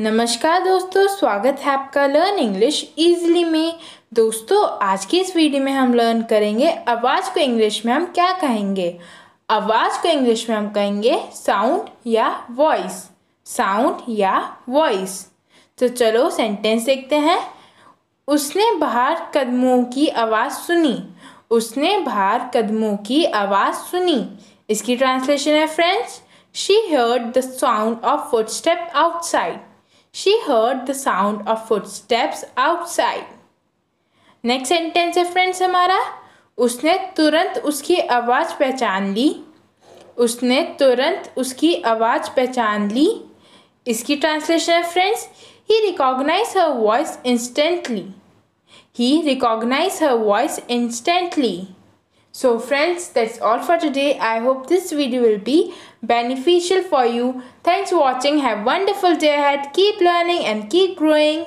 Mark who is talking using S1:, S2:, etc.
S1: नमस्कार दोस्तों स्वागत है आपका लर्न इंग्लिश इजली में दोस्तों आज की इस वीडियो में हम लर्न करेंगे आवाज़ को इंग्लिश में हम क्या कहेंगे आवाज़ को इंग्लिश में हम कहेंगे साउंड या वॉइस साउंड या वॉइस तो चलो सेंटेंस देखते हैं उसने बाहर कदमों की आवाज़ सुनी उसने बाहर कदमों की आवाज़ सुनी इसकी ट्रांसलेशन है French she heard the sound of footstep outside She heard the sound of footsteps outside. Next sentence है फ्रेंड्स हमारा उसने तुरंत उसकी आवाज़ पहचान ली उसने तुरंत उसकी आवाज़ पहचान ली इसकी ट्रांसलेशन है friends he recognise her voice instantly he recognise her voice instantly So friends, that's all for today. I hope this video will be beneficial for you. Thanks for watching. Have a wonderful day ahead. Keep learning and keep growing.